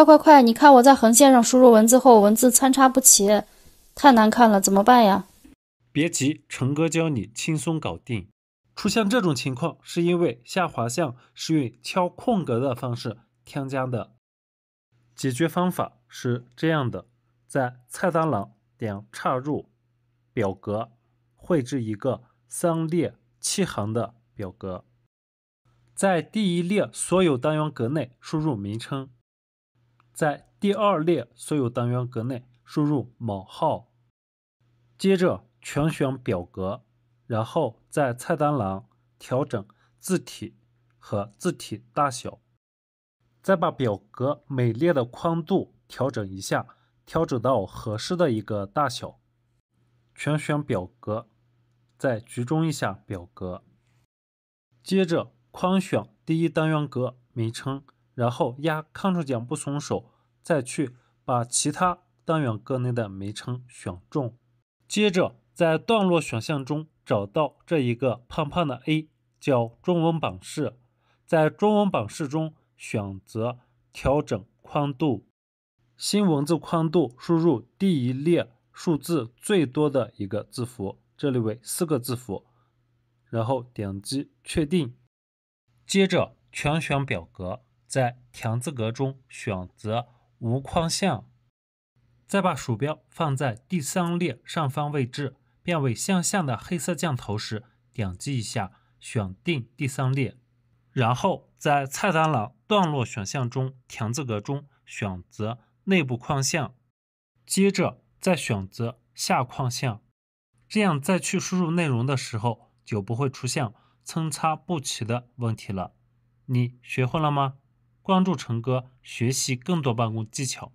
快快快！你看我在横线上输入文字后，文字参差不齐，太难看了，怎么办呀？别急，成哥教你轻松搞定。出现这种情况是因为下滑项是用敲空格的方式添加的。解决方法是这样的：在菜单栏点插入表格，绘制一个三列七行的表格，在第一列所有单元格内输入名称。在第二列所有单元格内输入冒号，接着全选表格，然后在菜单栏调整字体和字体大小，再把表格每列的宽度调整一下，调整到合适的一个大小。全选表格，再居中一下表格。接着框选第一单元格名称。然后压 Ctrl 键不松手，再去把其他单元格内的名称选中。接着在段落选项中找到这一个胖胖的 A，叫中文版式。在中文版式中选择调整宽度，新文字宽度输入第一列数字最多的一个字符，这里为四个字符。然后点击确定。接着全选表格。在田字格中选择无框项，再把鼠标放在第三列上方位置，变为向下的黑色箭头时，点击一下，选定第三列，然后在菜单栏段落选项中，田字格中选择内部框项，接着再选择下框项，这样再去输入内容的时候，就不会出现参差不齐的问题了。你学会了吗？关注陈哥，学习更多办公技巧。